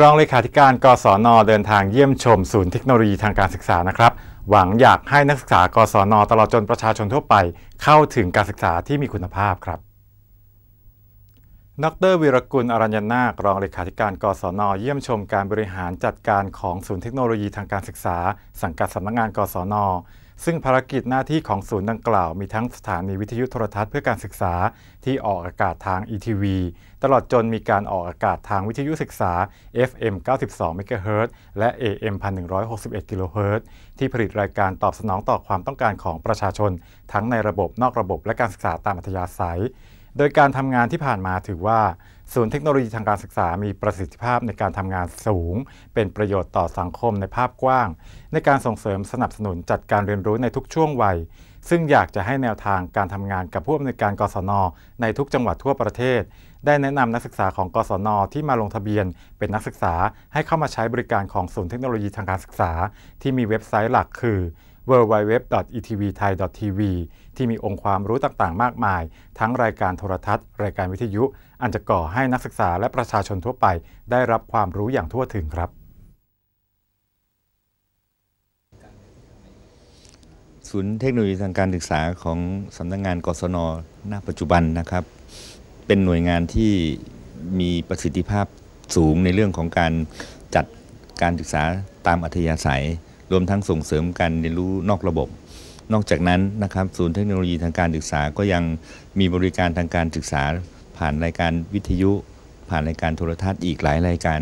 รองเลขาธิการกศนเดินทางเยี่ยมชม ศูนย์เทคโนโลยีทางการศึกษานะครับ หวังอยากให้นักศึกษากศนตลอดจนประชาชนทั่วไป เข้าถึงการศึกษาที่มีคุณภาพครับนกเตอร์วีรกุลอรัญญนาครองเลขาธิการกศนเยี่ยมชมการบริหารจัดการของศูนย์เทคโนโลยีทางการศึกษา สังกัดสำนักงงานกศนซึ่งภารกิจหน้าที่ของศูนย์ดังกล่าวมีทั้งสถานีวิทยุโทรทัศน์เพื่อการศึกษา ที่ออกอากาศทาง ETV ตลอดจนมีการออกอากาศทางวิทยุศึกษา FM 92 MHz และ AM 1161 kHz ที่ผลิตรายการตอบสนองต่อความต้องการของประชาชน ทั้งในระบบนอกระบบและการศึกษาตามอัธยาศัย โดยการทำงานที่ผ่านมาถือว่าศูนย์เทคโนโลยีทางการศึกษา มีประสิทธิภาพในการทำงานสูง เป็นประโยชน์ต่อสังคมในภาพกว้าง ในการส่งเสริมสนับสนุนจัดการเรียนรู้ในทุกช่วงวัย ซึ่งอยากจะให้แนวทางการทำงานกับผู้อำนวยการกศน ในทุกจังหวัดทั่วประเทศ ได้แนะนำนักศึกษาของกศน ที่มาลงทะเบียน เป็นนักศึกษา ให้เข้ามาใช้บริการของศูนย์เทคโนโลยีทางการศึกษา ที่มีเว็บไซต์หลักคือ www.etvthai.tv ที่มีองค์ความรู้ต่างๆ มากมาย ทั้งรายการโทรทัศน์ รายการวิทยุ อันจะก่อให้นักศึกษาและประชาชนทั่วไปได้รับความรู้อย่างทั่วถึงครับ ศูนย์เทคโนโลยีทางการศึกษาของสำนักงงานกศนณปัจจุบันนะครับ เป็นหน่วยงานที่มีประสิทธิภาพสูงในเรื่องของการจัดการศึกษาตามอัธยาศัยรวมทั้งส่งเสริมการเรียนรู้นอกระบบ นอกจากนั้นนะครับศูนย์เทคโนโลยีทางการศึกษาก็ยังมีบริการทางการศึกษา ผ่านรายการวิทยุ ผ่านรายการโทรทัศน์อีกหลายรายการ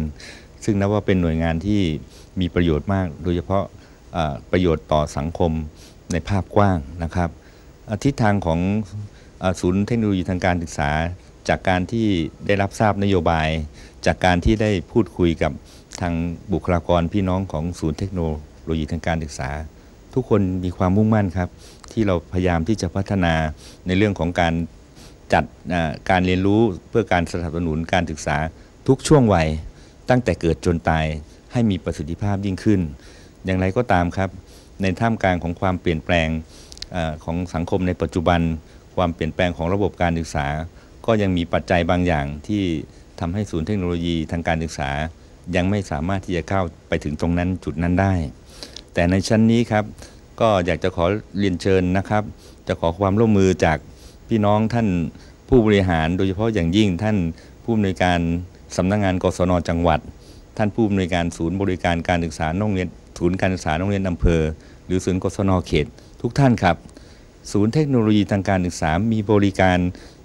ซึ่งนับว่าเป็นหน่วยงานที่มีประโยชน์มาก โดยเฉพาะประโยชน์ต่อสังคมในภาพกว้างนะครับทิศทางของศูนย์เทคโนโลยีทางการศึกษา จากการที่ได้รับทราบนโยบาย จากการที่ได้พูดคุยกับทางบุคลากรพี่น้องของศูนย์เทคโนโลยโลยีทางการศึกษา ทุกคนมีความมุ่งมั่นครับ ที่เราพยายามที่จะพัฒนาในเรื่องของการจัดการเรียนรู้เพื่อการสนับสนุนการศึกษาทุกช่วงวัย ตั้งแต่เกิดจนตายให้มีประสิทธิภาพยิ่งขึ้น อย่างไรก็ตามครับ ในท่ามกลางของความเปลี่ยนแปลงของสังคมในปัจจุบัน ความเปลี่ยนแปลงของระบบการศึกษา ก็ยังมีปัจจัยบางอย่างที่ทำให้ศูนย์เทคโนโลยีทางการศึกษา ยังไม่สามารถที่จะเข้าไปถึงตรงนั้นจุดนั้นได้แต่ในชั้นนี้ครับ ก็อยากจะขอเรียนเชิญนะครับ จะขอความร่วมมือจากพี่น้องท่านผู้บริหารโดยเฉพาะอย่างยิ่งท่านผู้อำนวยการสำนักงงานกศนจังหวัด ท่านผู้อำนวยการศูนย์บริการการศึกษาโรงเรียนศูนย์การศึกษาโรงเรียนอำเภอหรือศูนย์กศนเขต ทุกท่านครับ ศูนย์เทคโนโลยีทางการศึกษา มีบริการ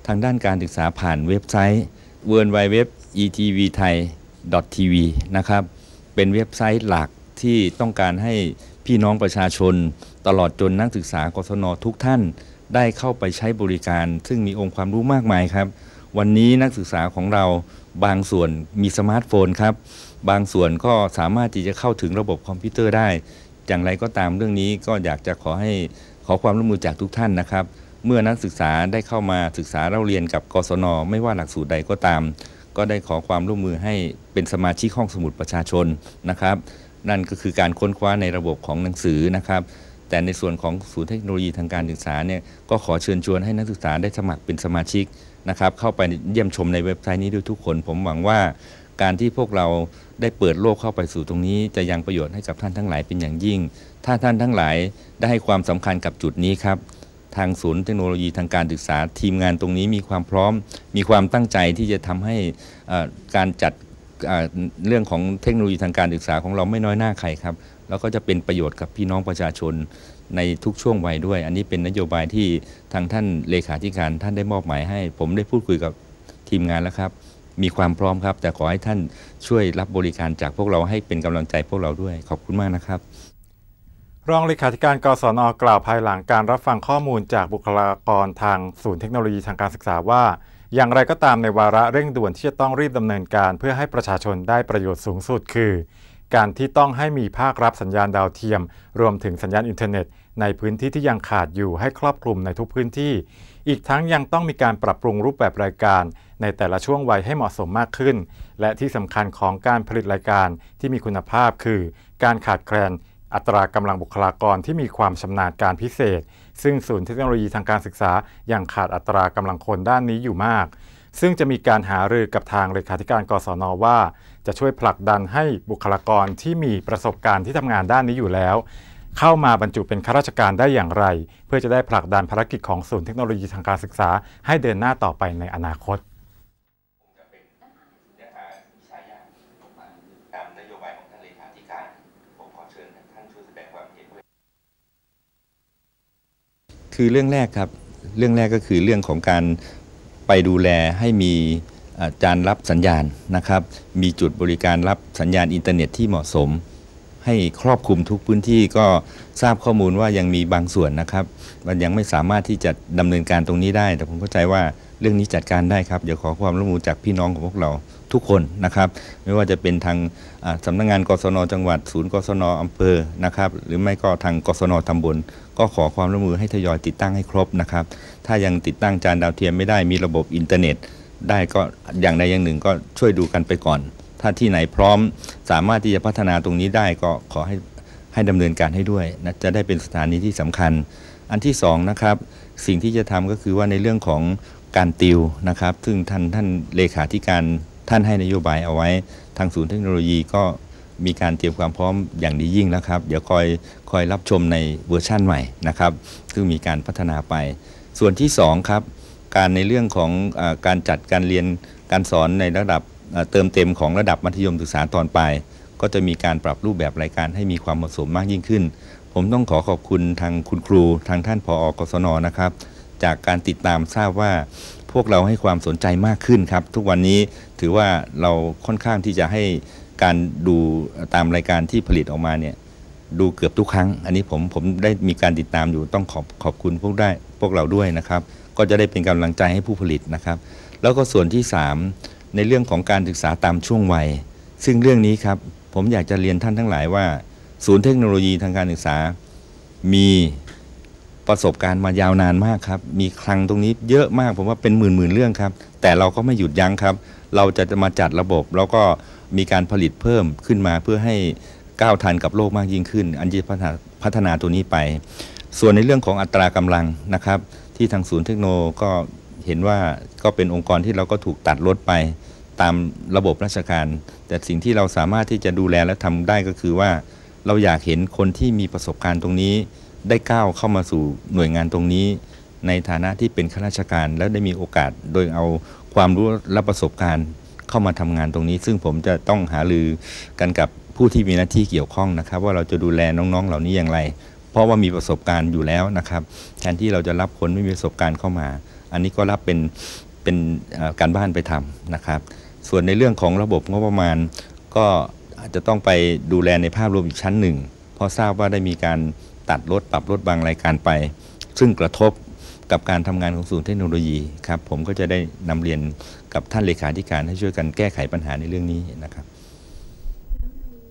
ทางด้านการศึกษาผ่านเว็บไซต์ w w w e t v t h a i t v นะครับเป็นเว็บไซต์หลักที่ต้องการให้พี่น้องประชาชน ตลอดจนนักศึกษากศนทุกท่าน ได้เข้าไปใช้บริการ ซึ่งมีองค์ความรู้มากมายครับ วันนี้นักศึกษาของเราบางส่วนมีสมาร์ทโฟนครับ บางส่วนก็สามารถที่จะเข้าถึงระบบคอมพิวเตอร์ได้ อย่างไรก็ตามเรื่องนี้ก็อยากจะขอให้ขอความร่วมมือจากทุกท่านนะครับ เมื่อนักศึกษาได้เข้ามาศึกษาเล่าเรียนกับกศนไม่ว่าหลักสูตรใดก็ตาม ก็ได้ขอความร่วมมือให้เป็นสมาชิกห้องสมุดประชาชนนะครับนั่นก็คือการค้นคว้าในระบบของหนังสือนะครับแต่ในส่วนของศูนย์เทคโนโลยีทางการศึกษาเนี่ยก็ขอเชิญชวนให้นักศึกษาได้สมัครเป็นสมาชิกนะครับเข้าไปเยี่ยมชมในเว็บไซต์นี้ด้วยทุกคน ผมหวังว่าการที่พวกเราได้เปิดโลกเข้าไปสู่ตรงนี้จะยังประโยชน์ให้กับท่านทั้งหลายเป็นอย่างยิ่ง ถ้าท่านทั้งหลายได้ให้ความสำคัญกับจุดนี้ครับทางศูนย์เทคโนโลยีทางการศึกษาทีมงานตรงนี้มีความพร้อม มีความตั้งใจที่จะทำให้การจัดเรื่องของเทคโนโลยีทางการศึกษาของเราไม่น้อยหน้าใครครับแล้วก็จะเป็นประโยชน์กับพี่น้องประชาชนในทุกช่วงวัยด้วยอันนี้เป็นนโยบายที่ทางท่านเลขาธิการท่านได้มอบหมายให้ ผมได้พูดคุยกับทีมงานแล้วครับ มีความพร้อมครับแต่ขอให้ท่านช่วยรับบริการจากพวกเราให้เป็นกำลังใจพวกเราด้วย ขอบคุณมากนะครับ รองเลขาธิการกศนกล่าวภายหลัง การรับฟังข้อมูลจากบุคลากรทางศูนย์เทคโนโลยีทางการศึกษาว่าอย่างไรก็ตามในวาระเร่งด่วนที่จะต้องรีบดำเนินการเพื่อให้ประชาชนได้ประโยชน์สูงสุดคือ การที่ต้องให้มีภาครับสัญญาณดาวเทียมรวมถึงสัญญาณอินเทอร์เน็ตในพื้นที่ที่ยังขาดอยู่ให้ครอบคลุมในทุกพื้นที่ อีกทั้งยังต้องมีการปรับปรุงรูปแบบรายการในแต่ละช่วงวัยให้เหมาะสมมากขึ้น และที่สำคัญของการผลิตรายการที่มีคุณภาพคือ การขาดแคลนอัตรากำลังบุคลากรที่มีความชำนาญการพิเศษ ซึ่งศูนย์เทคโนโลยีทางการศึกษายังขาดอัตรากำลังคนด้านนี้อยู่มาก ซึ่งจะมีการหารือกับทางเลขาธิการกศนว่า จะช่วยผลักดันให้บุคลากรที่มีประสบการณ์ที่ทำงานด้านนี้อยู่แล้ว เข้ามาบรรจุเป็นข้าราชการได้อย่างไร เพื่อจะได้ผลักดันภารกิจของศูนย์เทคโนโลยีทางการศึกษา ให้เดินหน้าต่อไปในอนาคตคือเรื่องแรกครับ เรื่องแรกก็คือเรื่องของการไปดูแลให้มีจานรับสัญญาณนะครับ มีจุดบริการรับสัญญาณอินเทอร์เน็ตที่เหมาะสม ให้ครอบคลุมทุกพื้นที่ก็ทราบข้อมูลว่ายังมีบางส่วนนะครับ มันยังไม่สามารถที่จะดำเนินการตรงนี้ได้ แต่ผมเข้าใจว่าเรื่องนี้จัดการได้ครับเดี๋ยวขอความร่วมมือจากพี่น้องของพวกเราทุกคนนะครับ ไม่ว่าจะเป็นทางสำนักงงานกศนจังหวัดศูนย์กศนอำเภอนะครับหรือไม่ก็ทางกศนตำบลก็ขอความร่วมมือให้ทยอยติดตั้งให้ครบนะครับ ถ้ายังติดตั้งจานดาวเทียมไม่ได้มีระบบอินเทอร์เน็ตได้ก็อย่างใดอย่างหนึ่ง ก็ช่วยดูกันไปก่อน ถ้าที่ไหนพร้อมสามารถที่จะพัฒนาตรงนี้ได้ก็ขอให้ให้ดำเนินการให้ด้วยนะจะได้เป็นสถานีที่สำคัญ อันที่2นะครับสิ่งที่จะทำก็คือว่าในเรื่องของการติวนะครับ ซึ่งท่านท่านเลขาธิการท่านให้นโยบายเอาไว้ ทางศูนย์เทคโนโลยีก็มีการเตรียมความพร้อมอย่างดียิ่งแล้วครับ เดี๋ยวคอยคอยรับชมในเวอร์ชั่นใหม่นะครับ ซึ่งมีการพัฒนาไป ส่วนที่ 2 ครับ การในเรื่องของอการจัดการเรียนการสอนในระดับเติมเต็ม ของระดับมัธยมศึกษาตอนปลายก็จะมีการปรับรูปแบบรายการให้มีความเหมาะสมมากยิ่งขึ้น ผมต้องขอขอบคุณทางคุณครูทางท่านผออกศนนะครับจากการติดตามทราบว่าพวกเราให้ความสนใจมากขึ้นครับ ทุกวันนี้ถือว่าเราค่อนข้างที่จะให้การดูตามรายการที่ผลิตออกมาเนี่ยดูเกือบทุกครั้ง อันนี้ผมผมได้มีการติดตามอยู่ต้องขอบขอบคุณพวกได้พวกเราด้วยนะครับ ก็จะได้เป็นกำลังใจให้ผู้ผลิตนะครับ แล้วก็ส่วนที่ 3 ในเรื่องของการศึกษาตามช่วงวัย ซึ่งเรื่องนี้ครับผมอยากจะเรียนท่านทั้งหลายว่า ศูนย์เทคโนโลยีทางการศึกษามีประสบการณ์มายาวนานมากครับมีคลังตรงนี้เยอะมาก ผมว่าเป็นหมื่นหมื่นเรื่องครับ แต่เราก็ไม่หยุดยั้งครับ เราจะมาจัดระบบ แล้วก็มีการผลิตเพิ่มขึ้นมาเพื่อให้ก้าวทันกับโลกมากยิ่งขึ้น อันจะพัฒนาตัวนี้ไป ส่วนในเรื่องของอัตรากำลังนะครับ ที่ทางศูนย์เทคโนโลก็เห็นว่าก็เป็นองค์กรที่เราก็ถูกตัดลดไปตามระบบราชการ แต่สิ่งที่เราสามารถที่จะดูแลและทำได้ก็คือว่า เราอยากเห็นคนที่มีประสบการณ์ตรงนี้ได้ก้าวเข้ามาสู่หน่วยงานตรงนี้ ในฐานะที่เป็นข้าราชการ แล้วได้มีโอกาสโดยเอาความรู้และประสบการณ์เข้ามาทำงานตรงนี้ ซึ่งผมจะต้องหาลือกันกับผู้ที่มีหน้าที่เกี่ยวข้องนะครับ ว่าเราจะดูแลน้องๆ เหล่านี้อย่างไร เพราะว่ามีประสบการณ์อยู่แล้วนะครับ แทนที่เราจะรับคนไม่มีประสบการณ์เข้ามา อันนี้ก็รับเป็นเป็นการบ้านไปทำนะครับ ส่วนในเรื่องของระบบงบประมาณ ก็อาจจะต้องไปดูแลในภาพรวมอีกชั้นหนึ่งเพราะทราบว่าได้มีการตัดลดปรับลดบางรายการไป ซึ่งกระทบกับการทำงานของศูนย์เทคโนโลยีครับ ผมก็จะได้นำเรียนกับท่านเลขาธิการให้ช่วยกันแก้ไขปัญหาในเรื่องนี้นะครับ